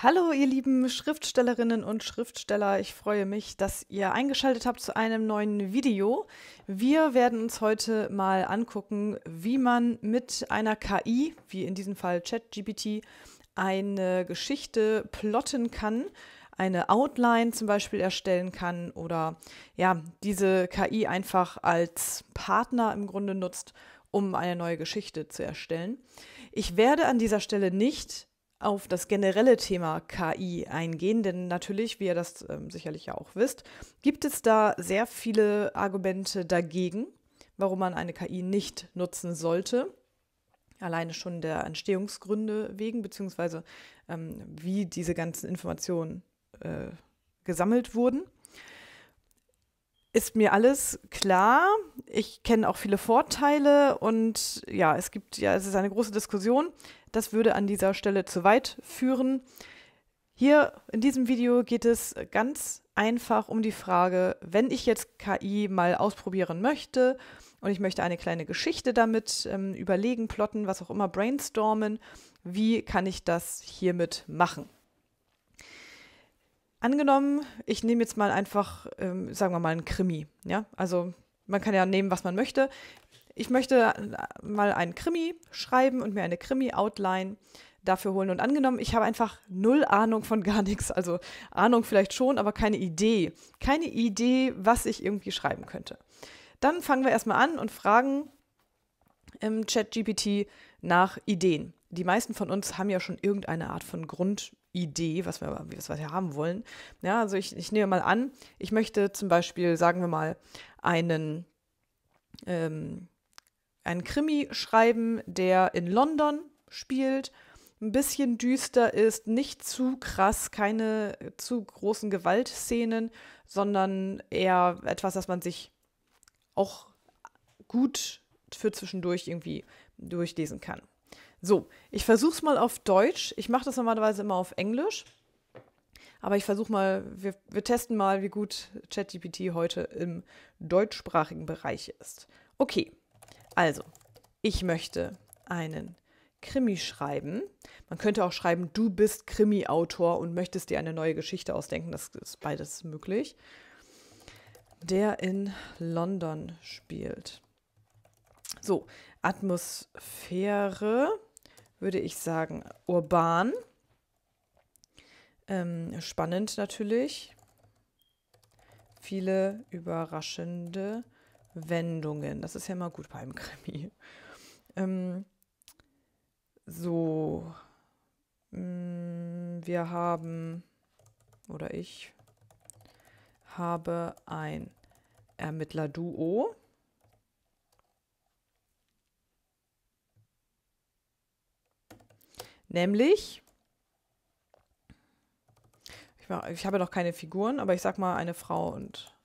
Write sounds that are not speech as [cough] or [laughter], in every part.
Hallo, ihr lieben Schriftstellerinnen und Schriftsteller. Ich freue mich, dass ihr eingeschaltet habt zu einem neuen Video. Wir werden uns heute mal angucken, wie man mit einer KI, wie in diesem Fall ChatGPT, eine Geschichte plotten kann, eine Outline zum Beispiel erstellen kann oder ja, diese KI einfach als Partner im Grunde nutzt, um eine neue Geschichte zu erstellen. Ich werde an dieser Stelle nicht auf das generelle Thema KI eingehen, denn natürlich, wie ihr das ähm, sicherlich ja auch wisst, gibt es da sehr viele Argumente dagegen, warum man eine KI nicht nutzen sollte. Alleine schon der Entstehungsgründe wegen, beziehungsweise ähm, wie diese ganzen Informationen äh, gesammelt wurden. Ist mir alles klar. Ich kenne auch viele Vorteile und ja, es gibt ja, es ist eine große Diskussion. Das würde an dieser Stelle zu weit führen. Hier in diesem Video geht es ganz einfach um die Frage, wenn ich jetzt KI mal ausprobieren möchte und ich möchte eine kleine Geschichte damit ähm, überlegen, plotten, was auch immer, brainstormen, wie kann ich das hiermit machen? Angenommen, ich nehme jetzt mal einfach, ähm, sagen wir mal, einen Krimi. Ja? Also man kann ja nehmen, was man möchte ich möchte äh, mal einen Krimi schreiben und mir eine Krimi-Outline dafür holen. Und angenommen, ich habe einfach null Ahnung von gar nichts. Also Ahnung vielleicht schon, aber keine Idee. Keine Idee, was ich irgendwie schreiben könnte. Dann fangen wir erstmal an und fragen im ähm, Chat-GPT nach Ideen. Die meisten von uns haben ja schon irgendeine Art von Grundidee, was wir, was wir haben wollen. Ja, also ich, ich nehme mal an, ich möchte zum Beispiel, sagen wir mal, einen ähm, einen Krimi schreiben, der in London spielt, ein bisschen düster ist, nicht zu krass, keine zu großen Gewaltszenen, sondern eher etwas, das man sich auch gut für zwischendurch irgendwie durchlesen kann. So, ich versuche es mal auf Deutsch. Ich mache das normalerweise immer auf Englisch. Aber ich versuche mal, wir, wir, testen mal, wie gut ChatGPT heute im deutschsprachigen Bereich ist. Okay, also, ich möchte einen Krimi schreiben. Man könnte auch schreiben, du bist Krimi-Autor und möchtest dir eine neue Geschichte ausdenken. Das ist beides möglich. Der in London spielt. So, Atmosphäre würde ich sagen, urban. Ähm, spannend natürlich. Viele überraschende Wendungen. Das ist ja immer gut beim Krimi. Ähm, so, mm, wir haben, oder ich habe ein Ermittler-Duo. Nämlich, ich, war, ich habe noch keine Figuren, aber ich sag mal eine Frau und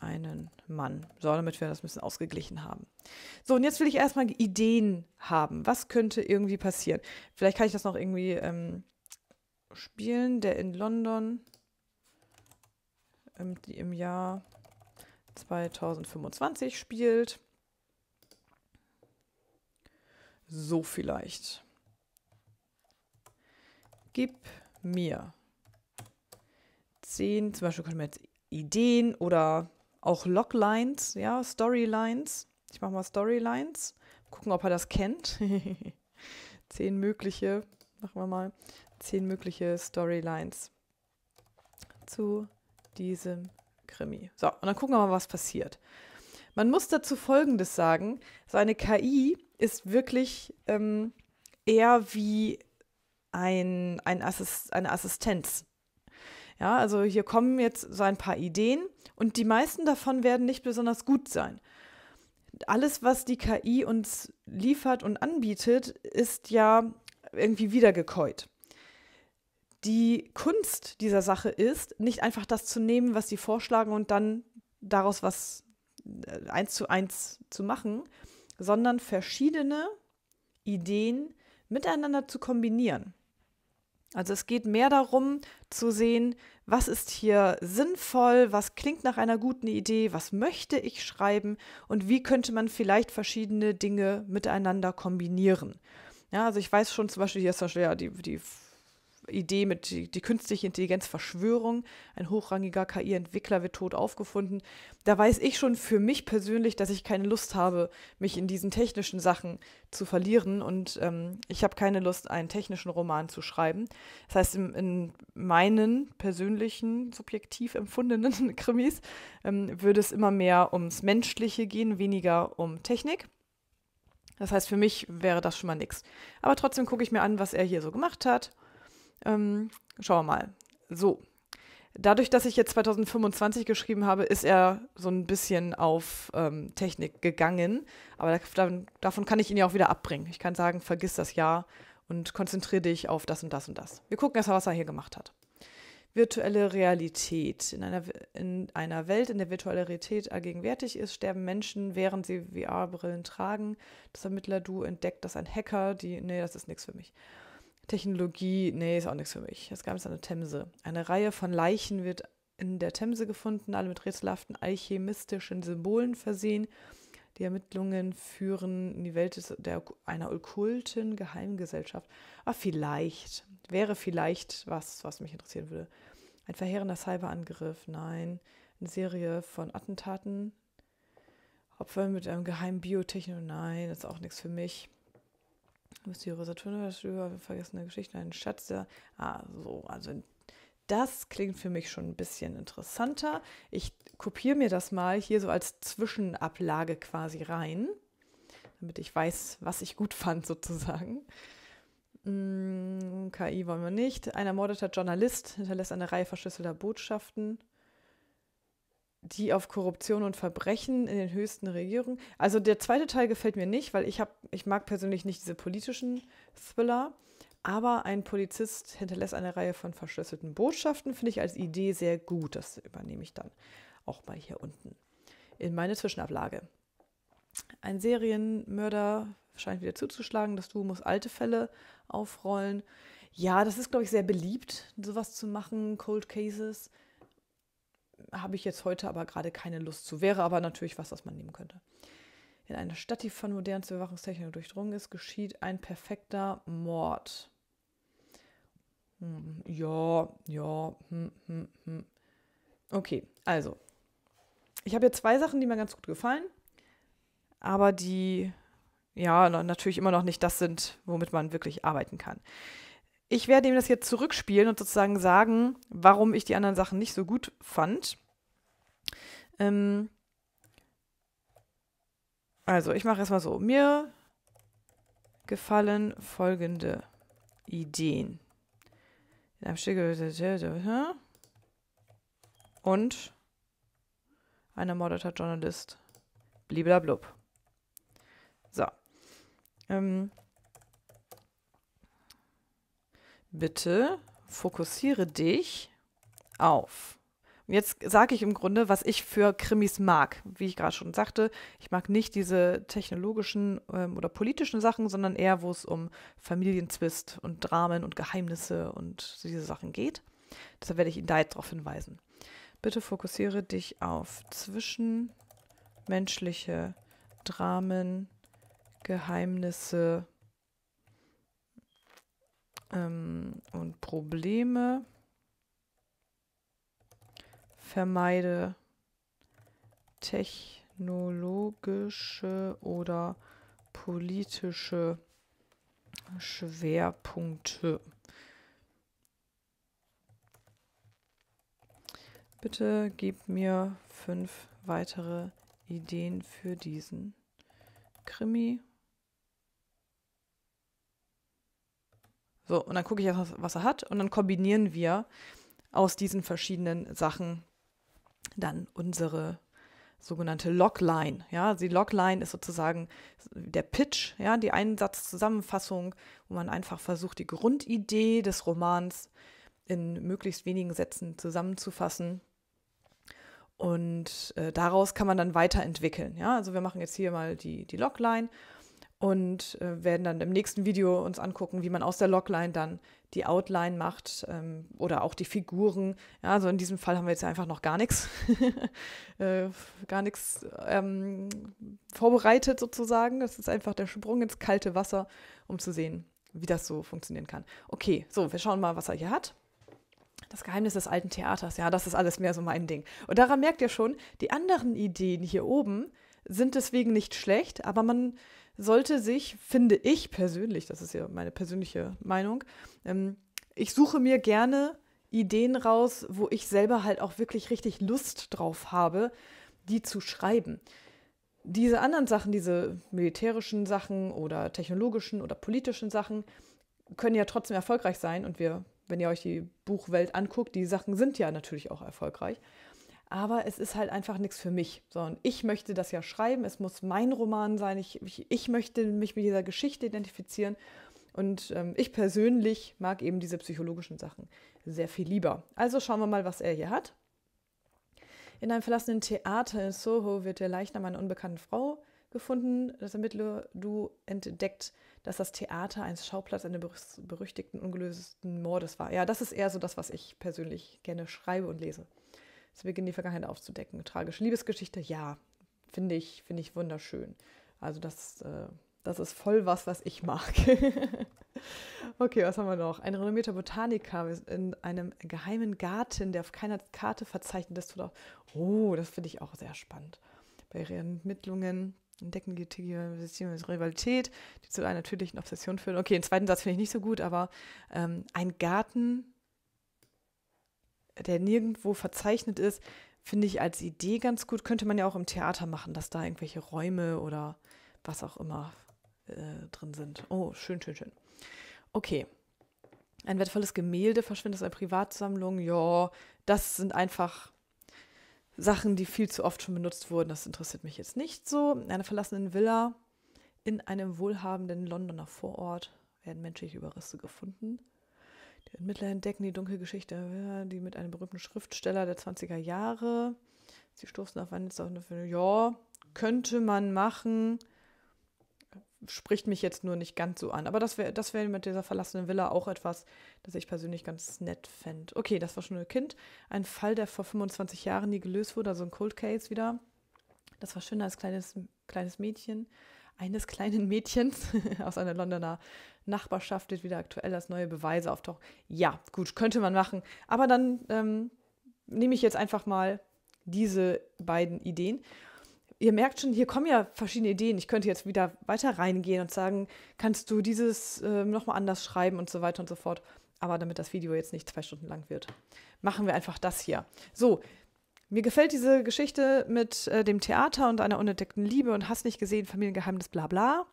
einen Mann. So, damit wir das ein bisschen ausgeglichen haben. So, und jetzt will ich erstmal Ideen haben. Was könnte irgendwie passieren? Vielleicht kann ich das noch irgendwie ähm, spielen, der in London ähm, im Jahr 2025 spielt. So vielleicht. Gib mir zehn, zum Beispiel können wir jetzt Ideen oder auch Loglines, ja, Storylines. Ich mache mal Storylines. Gucken, ob er das kennt. [laughs] zehn mögliche, machen wir mal, zehn mögliche Storylines zu diesem Krimi. So, und dann gucken wir mal, was passiert. Man muss dazu Folgendes sagen. Seine KI ist wirklich ähm, eher wie ein, ein Assist, eine Assistenz. Ja, also hier kommen jetzt so ein paar Ideen und die meisten davon werden nicht besonders gut sein. Alles, was die KI uns liefert und anbietet, ist ja irgendwie wiedergekäut. Die Kunst dieser Sache ist, nicht einfach das zu nehmen, was sie vorschlagen und dann daraus was äh, eins zu eins zu machen, sondern verschiedene Ideen miteinander zu kombinieren. Also es geht mehr darum zu sehen, was ist hier sinnvoll, was klingt nach einer guten Idee, was möchte ich schreiben und wie könnte man vielleicht verschiedene Dinge miteinander kombinieren. Ja, also ich weiß schon zum Beispiel, hier ist das, ja die, die Idee mit die, die künstliche Intelligenz Verschwörung. Ein hochrangiger KI-Entwickler wird tot aufgefunden. Da weiß ich schon für mich persönlich, dass ich keine Lust habe, mich in diesen technischen Sachen zu verlieren. Und ähm, ich habe keine Lust, einen technischen Roman zu schreiben. Das heißt, in, in meinen persönlichen, subjektiv empfundenen [laughs] Krimis ähm, würde es immer mehr ums Menschliche gehen, weniger um Technik. Das heißt, für mich wäre das schon mal nichts. Aber trotzdem gucke ich mir an, was er hier so gemacht hat ähm, schauen wir mal. So. Dadurch, dass ich jetzt 2025 geschrieben habe, ist er so ein bisschen auf ähm, Technik gegangen. Aber da, davon kann ich ihn ja auch wieder abbringen. Ich kann sagen, vergiss das Jahr und konzentriere dich auf das und das und das. Wir gucken erstmal, was er hier gemacht hat. Virtuelle Realität. In einer, in einer Welt, in der virtuelle Realität allgegenwärtig ist, sterben Menschen, während sie VR-Brillen tragen. Das Ermittler-Du entdeckt, dass ein Hacker, die, nee, das ist nichts für mich. Technologie, nee, ist auch nichts für mich. Es gab es an Themse. Eine Reihe von Leichen wird in der Themse gefunden, alle mit rätselhaften alchemistischen Symbolen versehen. Die Ermittlungen führen in die Welt des, der, einer okkulten Geheimgesellschaft. Aber ah, vielleicht, wäre vielleicht was, was mich interessieren würde. Ein verheerender Cyberangriff, nein. Eine Serie von Attentaten. Opfer mit einem geheimen Biotechno, nein, ist auch nichts für mich. Mysteriöse über vergessene Geschichten, ein Schatz, der. Ah, so, also das klingt für mich schon ein bisschen interessanter. Ich kopiere mir das mal hier so als Zwischenablage quasi rein, damit ich weiß, was ich gut fand sozusagen. Mm, hm, KI wollen wir nicht. Ein ermordeter Journalist hinterlässt eine Reihe verschlüsselter Botschaften die auf Korruption und Verbrechen in den höchsten Regierungen. Also der zweite Teil gefällt mir nicht, weil ich habe, ich mag persönlich nicht diese politischen Thriller. Aber ein Polizist hinterlässt eine Reihe von verschlüsselten Botschaften, finde ich als Idee sehr gut. Das übernehme ich dann auch mal hier unten in meine Zwischenablage. Ein Serienmörder scheint wieder zuzuschlagen. Das Du muss alte Fälle aufrollen. Ja, das ist, glaube ich, sehr beliebt, sowas zu machen, Cold Cases habe ich jetzt heute aber gerade keine Lust zu. Wäre aber natürlich was, was man nehmen könnte. In einer Stadt, die von modernen Überwachungstechniken durchdrungen ist, geschieht ein perfekter Mord. Hm, ja, ja, hm, hm, hm. Okay, also. Ich habe hier zwei Sachen, die mir ganz gut gefallen, aber die ja natürlich immer noch nicht das sind, womit man wirklich arbeiten kann. Ich werde ihm das jetzt zurückspielen und sozusagen sagen, warum ich die anderen Sachen nicht so gut fand. Ähm also, ich mache erstmal so. Mir gefallen folgende Ideen. In einem Stück äh, äh, äh, und ein ermordeter Journalist. Bliblablub. So. Ähm, bitte fokussiere dich auf. Und jetzt sage ich im Grunde, was ich für Krimis mag. Wie ich gerade schon sagte, ich mag nicht diese technologischen ähm, oder politischen Sachen, sondern eher, wo es um Familienzwist und Dramen und Geheimnisse und diese Sachen geht. Deshalb werde ich ihn da jetzt darauf hinweisen. Bitte fokussiere dich auf zwischenmenschliche Dramen, Geheimnisse ähm, und Probleme vermeide technologische oder politische Schwerpunkte. Bitte gib mir fünf weitere Ideen für diesen Krimi. So, und dann gucke ich, was, was er hat und dann kombinieren wir aus diesen verschiedenen Sachen dann unsere sogenannte Logline. Ja, die Logline ist sozusagen der Pitch, ja, die Einsatzzusammenfassung, wo man einfach versucht, die Grundidee des Romans in möglichst wenigen Sätzen zusammenzufassen. Und äh, daraus kann man dann weiterentwickeln. Ja, also wir machen jetzt hier mal die, die Logline und äh, werden dann im nächsten Video uns angucken, wie man aus der Logline dann die Outline macht ähm, oder auch die Figuren. Ja, also in diesem Fall haben wir jetzt einfach noch gar nichts, [laughs] äh, gar nichts ähm, vorbereitet sozusagen. Das ist einfach der Sprung ins kalte Wasser, um zu sehen, wie das so funktionieren kann. Okay, so, wir schauen mal, was er hier hat. Das Geheimnis des alten Theaters, ja, das ist alles mehr so mein Ding. Und daran merkt ihr schon, die anderen Ideen hier oben, sind deswegen nicht schlecht, aber man sollte sich, finde ich persönlich, das ist ja meine persönliche Meinung, ähm, ich suche mir gerne Ideen raus, wo ich selber halt auch wirklich richtig Lust drauf habe, die zu schreiben. Diese anderen Sachen, diese militärischen Sachen oder technologischen oder politischen Sachen, können ja trotzdem erfolgreich sein. Und wir, wenn ihr euch die Buchwelt anguckt, die Sachen sind ja natürlich auch erfolgreich aber es ist halt einfach nichts für mich, sondern ich möchte das ja schreiben, es muss mein Roman sein, ich, ich, ich möchte mich mit dieser Geschichte identifizieren und ähm, ich persönlich mag eben diese psychologischen Sachen sehr viel lieber. Also schauen wir mal, was er hier hat. In einem verlassenen Theater in Soho wird der Leichnam einer unbekannten Frau gefunden. Das Ermittler du entdeckt, dass das Theater ein Schauplatz eines berüchtigten, ungelösten Mordes war. Ja, das ist eher so das, was ich persönlich gerne schreibe und lese. Sie beginnen die Vergangenheit aufzudecken. Tragische Liebesgeschichte, ja, finde ich, finde ich wunderschön. Also das, äh, das ist voll was, was ich mag. [laughs] okay, was haben wir noch? Ein renommierter Botaniker in einem geheimen Garten, der auf keiner Karte verzeichnet ist. Oder oh, das finde ich auch sehr spannend. Bei ihren Mittlungen entdecken beziehungsweise Rivalität, die zu einer natürlichen Obsession führen. Okay, den zweiten Satz finde ich nicht so gut, aber ähm, ein Garten der nirgendwo verzeichnet ist, finde ich als Idee ganz gut. Könnte man ja auch im Theater machen, dass da irgendwelche Räume oder was auch immer äh, drin sind. Oh, schön, schön, schön. Okay. Ein wertvolles Gemälde verschwindet aus einer Privatsammlung. Ja, das sind einfach Sachen, die viel zu oft schon benutzt wurden. Das interessiert mich jetzt nicht so. In einer verlassenen Villa in einem wohlhabenden Londoner Vorort werden menschliche Überreste gefunden. Die Ermittler entdecken die dunkle Geschichte, die mit einem berühmten Schriftsteller der 20er Jahre. Sie stoßen auf eine Netzwerk ja, könnte man machen. Spricht mich jetzt nur nicht ganz so an. Aber das wäre das wär mit dieser verlassenen Villa auch etwas, das ich persönlich ganz nett fände. Okay, das war schon ein Kind. Ein Fall, der vor 25 Jahren nie gelöst wurde, also ein Cold Case wieder. Das war schön als kleines, kleines Mädchen eines kleinen Mädchens [laughs] aus einer Londoner Nachbarschaft wird wieder aktuell, dass neue Beweise auftauchen. Ja, gut, könnte man machen. Aber dann ähm, nehme ich jetzt einfach mal diese beiden Ideen. Ihr merkt schon, hier kommen ja verschiedene Ideen. Ich könnte jetzt wieder weiter reingehen und sagen, kannst du dieses äh, nochmal anders schreiben und so weiter und so fort. Aber damit das Video jetzt nicht zwei Stunden lang wird, machen wir einfach das hier. So, mir gefällt diese Geschichte mit äh, dem Theater und einer unentdeckten Liebe und hast nicht gesehen, Familiengeheimnis, bla bla.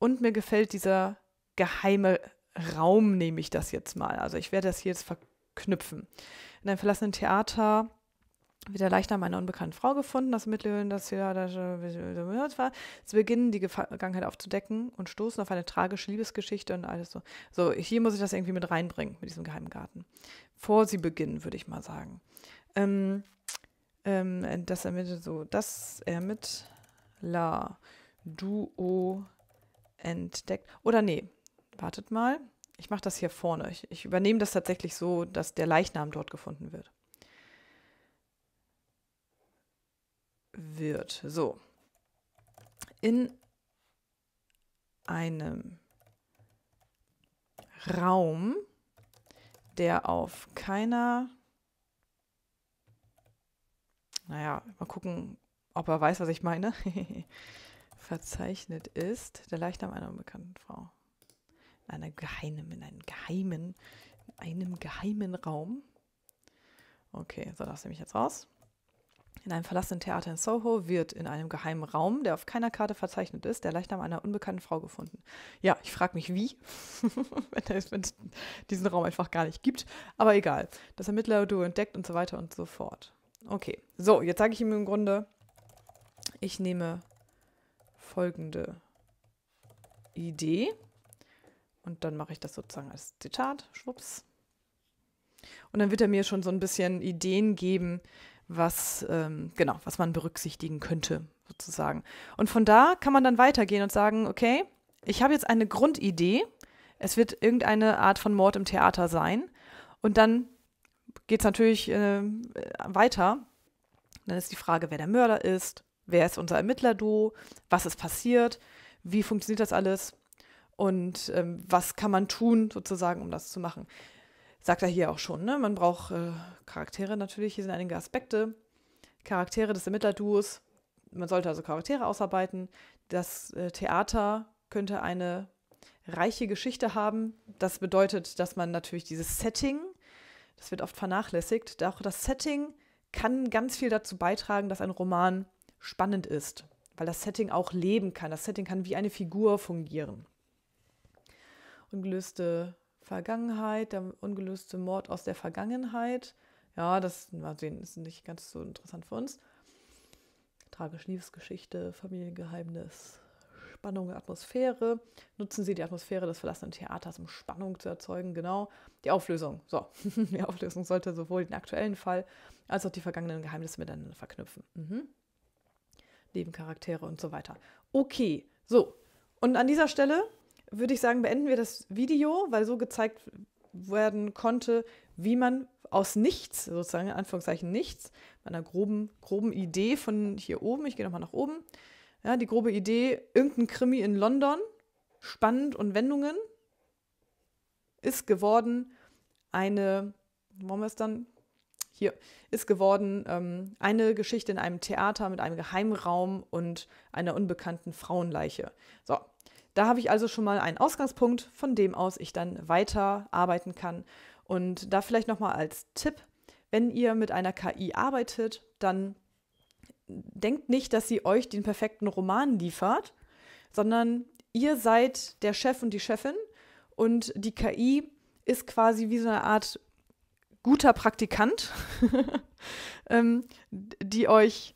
Und mir gefällt dieser geheime Raum, nehme ich das jetzt mal. Also ich werde das hier jetzt verknüpfen. In einem verlassenen Theater wird der Leichnam einer unbekannten Frau gefunden, das Mittelhöhen, das hier äh, das war. Sie beginnen die Vergangenheit aufzudecken und stoßen auf eine tragische Liebesgeschichte und alles so. So, hier muss ich das irgendwie mit reinbringen, mit diesem geheimen Garten. Vor sie beginnen, würde ich mal sagen. Ähm, ähm, das ermittelt so, das Ermittler Duo entdeckt. Oder nee, wartet mal. Ich mache das hier vorne. Ich, ich übernehme das tatsächlich so, dass der Leichnam dort gefunden wird. Wird. So. In einem Raum, der auf keiner naja, mal gucken, ob er weiß, was ich meine. [laughs] Verzeichnet ist der Leichnam einer unbekannten Frau. In einer geheimen, in einem geheimen, in einem geheimen Raum. Okay, so das nehme ich jetzt raus. In einem verlassenen Theater in Soho wird in einem geheimen Raum, der auf keiner Karte verzeichnet ist, der Leichnam einer unbekannten Frau gefunden. Ja, ich frage mich wie, [laughs] wenn es diesen Raum einfach gar nicht gibt. Aber egal. Das Ermittler-Duo entdeckt und so weiter und so fort. Okay, so, jetzt sage ich ihm im Grunde, ich nehme folgende Idee und dann mache ich das sozusagen als Zitat, schwupps. Und dann wird er mir schon so ein bisschen Ideen geben, was, ähm, genau, was man berücksichtigen könnte, sozusagen. Und von da kann man dann weitergehen und sagen, okay, ich habe jetzt eine Grundidee, es wird irgendeine Art von Mord im Theater sein. Und dann geht es natürlich äh, weiter. Dann ist die Frage, wer der Mörder ist, wer ist unser Ermittlerduo, was ist passiert, wie funktioniert das alles und ähm, was kann man tun, sozusagen, um das zu machen. Sagt er hier auch schon, ne? man braucht äh, Charaktere natürlich, hier sind einige Aspekte. Charaktere des Ermittlerduos, man sollte also Charaktere ausarbeiten. Das äh, Theater könnte eine reiche Geschichte haben. Das bedeutet, dass man natürlich dieses Setting das wird oft vernachlässigt. Auch das Setting kann ganz viel dazu beitragen, dass ein Roman spannend ist, weil das Setting auch leben kann. Das Setting kann wie eine Figur fungieren. Ungelöste Vergangenheit, der ungelöste Mord aus der Vergangenheit. Ja, das mal sehen, ist nicht ganz so interessant für uns. Tragisch Liebesgeschichte, Familiengeheimnis, Spannung und Atmosphäre. Nutzen Sie die Atmosphäre des verlassenen Theaters, um Spannung zu erzeugen. Genau. Die Auflösung. So, [laughs] die Auflösung sollte sowohl den aktuellen Fall als auch die vergangenen Geheimnisse miteinander verknüpfen. Mhm. Nebencharaktere und so weiter. Okay, so. Und an dieser Stelle würde ich sagen, beenden wir das Video, weil so gezeigt werden konnte, wie man aus nichts, sozusagen in Anführungszeichen nichts, meiner groben, groben Idee von hier oben, ich gehe nochmal nach oben, ja, die grobe Idee, irgendein Krimi in London, spannend und Wendungen, ist geworden eine, wollen wir es dann, hier, ist geworden ähm, eine Geschichte in einem Theater mit einem Geheimraum und einer unbekannten Frauenleiche. So, da habe ich also schon mal einen Ausgangspunkt, von dem aus ich dann weiter arbeiten kann. Und da vielleicht nochmal als Tipp, wenn ihr mit einer KI arbeitet, dann denkt nicht, dass sie euch den perfekten Roman liefert, sondern ihr seid der Chef und die Chefin und die KI ist quasi wie so eine Art guter Praktikant, [laughs] ähm, die euch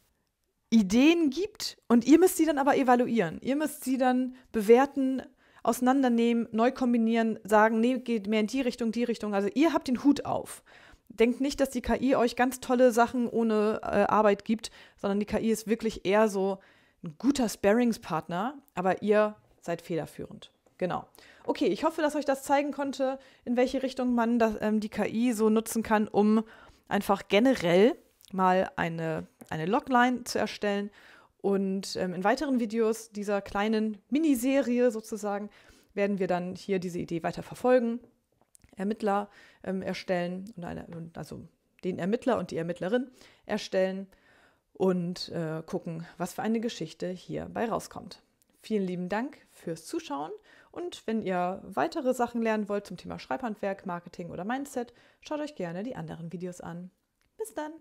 Ideen gibt und ihr müsst sie dann aber evaluieren. Ihr müsst sie dann bewerten, auseinandernehmen, neu kombinieren, sagen, nee, geht mehr in die Richtung, die Richtung. Also ihr habt den Hut auf denkt nicht, dass die KI euch ganz tolle Sachen ohne äh, Arbeit gibt, sondern die KI ist wirklich eher so ein guter Sparringspartner, aber ihr seid federführend. Genau. Okay, ich hoffe, dass euch das zeigen konnte, in welche Richtung man das, ähm, die KI so nutzen kann, um einfach generell mal eine, eine Logline zu erstellen. Und ähm, in weiteren Videos dieser kleinen Miniserie sozusagen werden wir dann hier diese Idee weiter verfolgen. Ermittler ähm, erstellen und eine, also den Ermittler und die Ermittlerin erstellen und äh, gucken, was für eine Geschichte hierbei rauskommt. Vielen lieben Dank fürs Zuschauen und wenn ihr weitere Sachen lernen wollt zum Thema Schreibhandwerk, Marketing oder Mindset, schaut euch gerne die anderen Videos an. Bis dann!